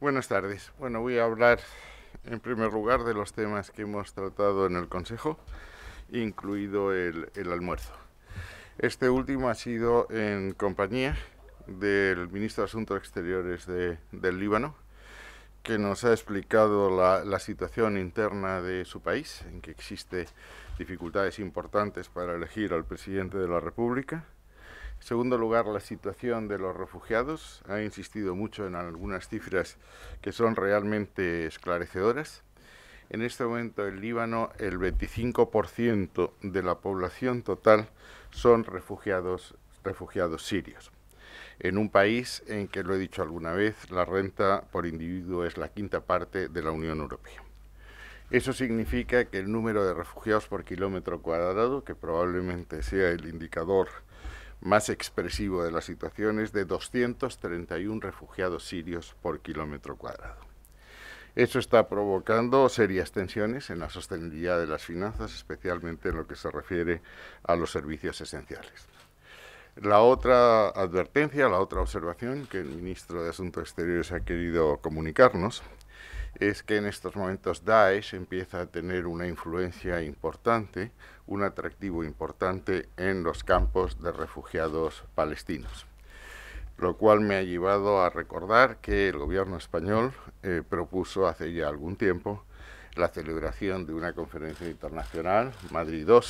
Buenas tardes. Bueno, voy a hablar en primer lugar de los temas que hemos tratado en el Consejo, incluido el, almuerzo. Este último ha sido en compañía del ministro de Asuntos Exteriores del Líbano, que nos ha explicado la, situación interna de su país, en que existe dificultades importantes para elegir al presidente de la República segundo lugar, la situación de los refugiados. Ha insistido mucho en algunas cifras que son realmente esclarecedoras. En este momento en Líbano el 25% de la población total son refugiados, refugiados sirios. En un país en que, lo he dicho alguna vez, la renta por individuo es la quinta parte de la Unión Europea. Eso significa que el número de refugiados por kilómetro cuadrado, que probablemente sea el indicador más expresivo de las situaciones, de 231 refugiados sirios por kilómetro cuadrado. Eso está provocando serias tensiones en la sostenibilidad de las finanzas, especialmente en lo que se refiere a los servicios esenciales. La otra advertencia, la otra observación que el ministro de Asuntos Exteriores ha querido comunicarnos es que en estos momentos Daesh empieza a tener una influencia importante, un atractivo importante en los campos de refugiados palestinos lo cual me ha llevado a recordar que el gobierno español eh, propuso hace ya algún tiempo la celebración de una conferencia internacional, Madrid II,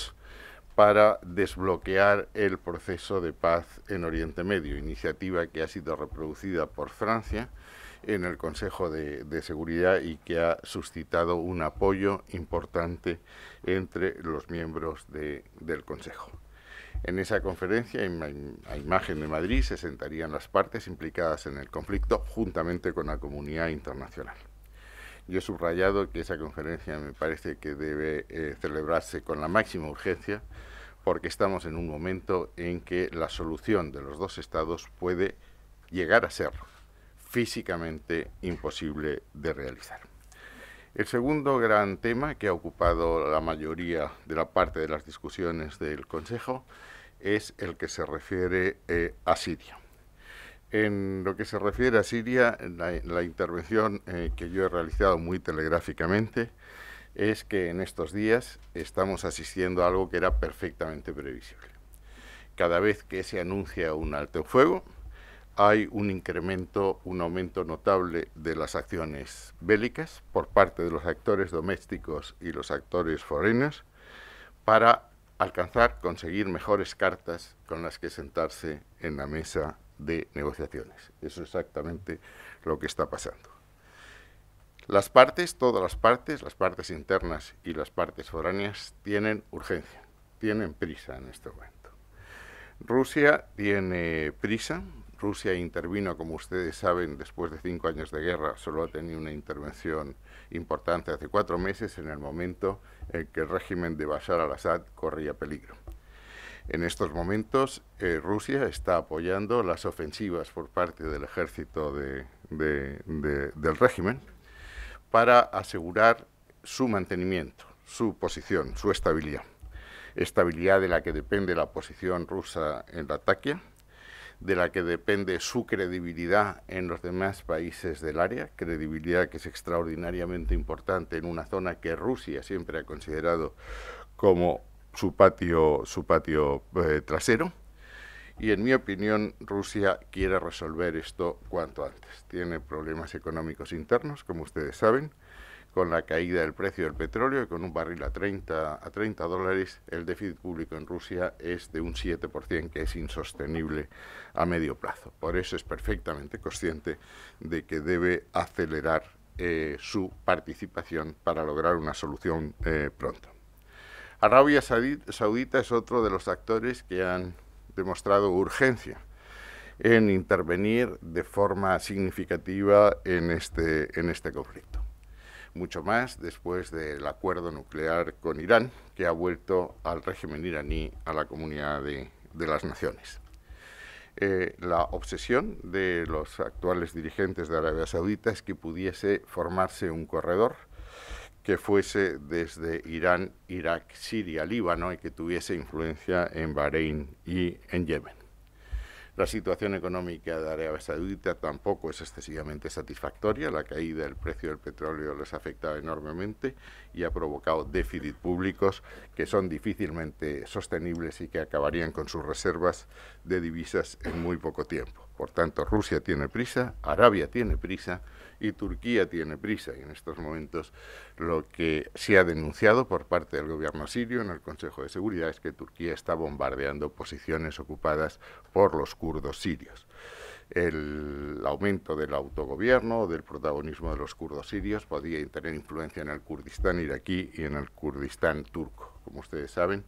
para desbloquear el proceso de paz en Oriente Medio, iniciativa que ha sido reproducida por Francia en el Consejo de, Seguridad y que ha suscitado un apoyo importante entre los miembros del Consejo. En esa conferencia, a imagen de Madrid, se sentarían las partes implicadas en el conflicto juntamente con la comunidad internacional. Yo he subrayado que esa conferencia me parece que debe eh, celebrarse con la máxima urgencia porque estamos en un momento en que la solución de los dos estados puede llegar a ser físicamente imposible de realizar. El segundo gran tema que ha ocupado la mayoría de la parte de las discusiones del Consejo es el que se refiere eh, a Siria. En lo que se refiere a Siria, la, intervención eh, que yo he realizado muy telegráficamente es que en estos días estamos asistiendo a algo que era perfectamente previsible. Cada vez que se anuncia un alto fuego, hay un incremento, un aumento notable de las acciones bélicas por parte de los actores domésticos y los actores foreños para alcanzar, conseguir mejores cartas con las que sentarse en la mesa de negociaciones. Eso es exactamente lo que está pasando. Las partes, todas las partes, las partes internas y las partes foráneas, tienen urgencia, tienen prisa en este momento. Rusia tiene prisa, Rusia intervino, como ustedes saben, después de cinco años de guerra, solo ha tenido una intervención importante hace cuatro meses, en el momento en que el régimen de Bashar al-Assad corría peligro. En estos momentos, eh, Rusia está apoyando las ofensivas por parte del ejército del régimen para asegurar su mantenimiento, su posición, su estabilidad. Estabilidad de la que depende la posición rusa en la Taquia de la que depende su credibilidad en los demás países del área, credibilidad que es extraordinariamente importante en una zona que Rusia siempre ha considerado como su patio, su patio eh, trasero. Y en mi opinión, Rusia quiere resolver esto cuanto antes. Tiene problemas económicos internos, como ustedes saben, con la caída del precio del petróleo y con un barril a 30, a 30 dólares, el déficit público en Rusia es de un 7%, que es insostenible a medio plazo. Por eso es perfectamente consciente de que debe acelerar eh, su participación para lograr una solución eh, pronto. Arabia Saudita es otro de los actores que han demostrado urgencia en intervenir de forma significativa en este, en este conflicto mucho más después del acuerdo nuclear con Irán, que ha vuelto al régimen iraní a la comunidad de, las naciones. Eh, la obsesión de los actuales dirigentes de Arabia Saudita es que pudiese formarse un corredor que fuese desde Irán, Irak, Siria, Líbano y que tuviese influencia en Bahrein y en Yemen. La situación económica de Arabia Saudita tampoco es excesivamente satisfactoria. La caída del precio del petróleo les ha afectado enormemente y ha provocado déficit públicos que son difícilmente sostenibles y que acabarían con sus reservas de divisas en muy poco tiempo. Por tanto, Rusia tiene prisa, Arabia tiene prisa y Turquía tiene prisa. Y en estos momentos lo que se ha denunciado por parte del gobierno sirio en el Consejo de Seguridad es que Turquía está bombardeando posiciones ocupadas por los kurdos sirios. El aumento del autogobierno, del protagonismo de los kurdos sirios, podía tener influencia en el Kurdistán iraquí y en el Kurdistán turco. Como ustedes saben,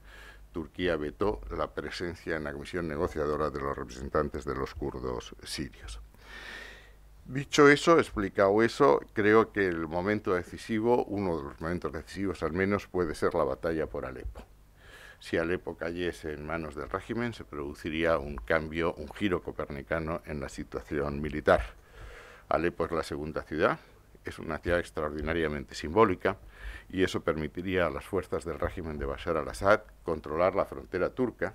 Turquía vetó la presencia en la comisión negociadora de los representantes de los kurdos sirios. Dicho eso, explicado eso, creo que el momento decisivo, uno de los momentos decisivos al menos, puede ser la batalla por Alepo. Si Alepo cayese en manos del régimen, se produciría un cambio, un giro copernicano en la situación militar. Alepo es la segunda ciudad, es una ciudad extraordinariamente simbólica, y eso permitiría a las fuerzas del régimen de Bashar al-Assad controlar la frontera turca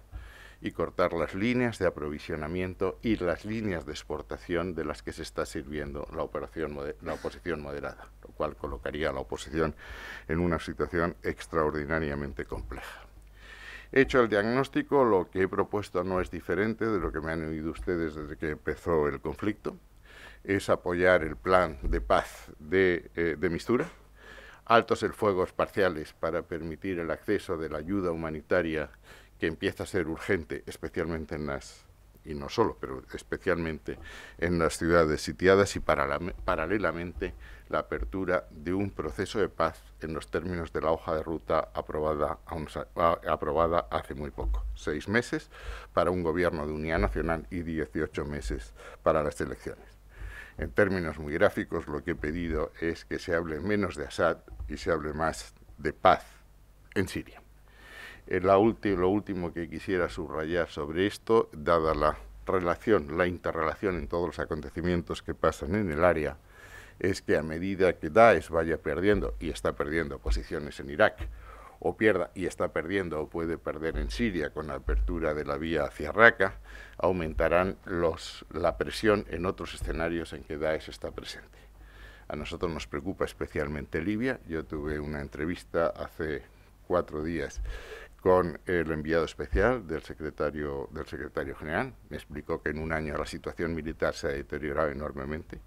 y cortar las líneas de aprovisionamiento y las líneas de exportación de las que se está sirviendo la, oposición moderada, lo cual colocaría a la oposición en una situación extraordinariamente compleja. Hecho el diagnóstico, lo que he propuesto no es diferente de lo que me han oído ustedes desde que empezó el conflicto, es apoyar el plan de paz de, eh, de Mistura, altos el fuegos parciales para permitir el acceso de la ayuda humanitaria que empieza a ser urgente, especialmente en las, y no solo, pero especialmente en las ciudades sitiadas y paralelamente la apertura de un proceso de paz en los términos de la hoja de ruta aprobada, aprobada hace muy poco. Seis meses para un gobierno de unidad nacional y 18 meses para las elecciones. En términos muy gráficos, lo que he pedido es que se hable menos de Assad y se hable más de paz en Siria. Eh, lo último que quisiera subrayar sobre esto, dada la relación, la interrelación en todos los acontecimientos que pasan en el área, es que a medida que Daesh vaya perdiendo, y está perdiendo posiciones en Irak, o pierda, y está perdiendo o puede perder en Siria con la apertura de la vía hacia Raqqa, aumentarán los, la presión en otros escenarios en que Daesh está presente. A nosotros nos preocupa especialmente Libia. Yo tuve una entrevista hace cuatro días con el enviado especial del secretario, del secretario general. Me explicó que en un año la situación militar se ha deteriorado enormemente.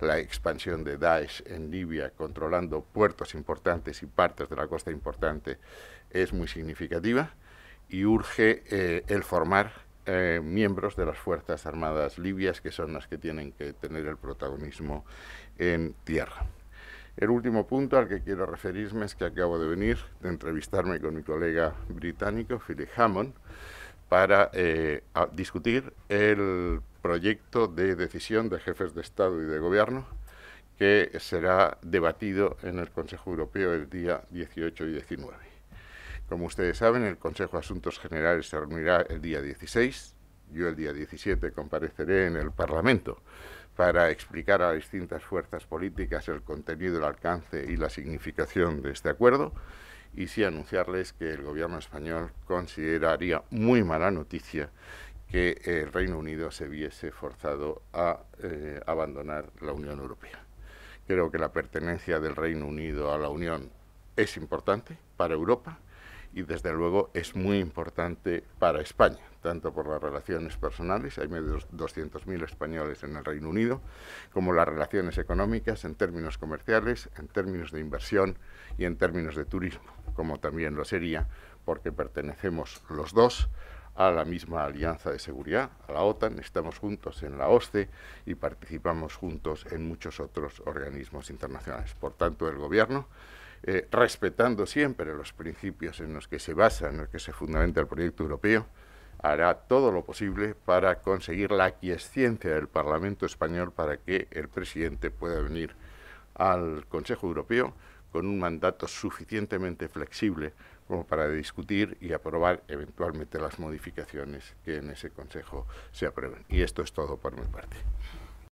La expansión de Daesh en Libia, controlando puertos importantes y partes de la costa importante, es muy significativa y urge eh, el formar eh, miembros de las Fuerzas Armadas libias, que son las que tienen que tener el protagonismo en tierra. El último punto al que quiero referirme es que acabo de venir de entrevistarme con mi colega británico, Philip Hammond, para eh, discutir el proyecto de decisión de jefes de Estado y de Gobierno que será debatido en el Consejo Europeo el día 18 y 19. Como ustedes saben, el Consejo de Asuntos Generales se reunirá el día 16, yo el día 17 compareceré en el Parlamento para explicar a distintas fuerzas políticas el contenido, el alcance y la significación de este acuerdo y sí anunciarles que el gobierno español consideraría muy mala noticia que eh, el Reino Unido se viese forzado a eh, abandonar la Unión Europea. Creo que la pertenencia del Reino Unido a la Unión es importante para Europa y desde luego es muy importante para España, tanto por las relaciones personales, hay medio de 200.000 españoles en el Reino Unido, como las relaciones económicas en términos comerciales, en términos de inversión y en términos de turismo, como también lo sería porque pertenecemos los dos a la misma alianza de seguridad, a la OTAN, estamos juntos en la OSCE y participamos juntos en muchos otros organismos internacionales. Por tanto, el Gobierno eh, respetando siempre los principios en los que se basa, en los que se fundamenta el proyecto europeo, hará todo lo posible para conseguir la aquiescencia del Parlamento español para que el presidente pueda venir al Consejo Europeo con un mandato suficientemente flexible como para discutir y aprobar eventualmente las modificaciones que en ese Consejo se aprueben. Y esto es todo por mi parte.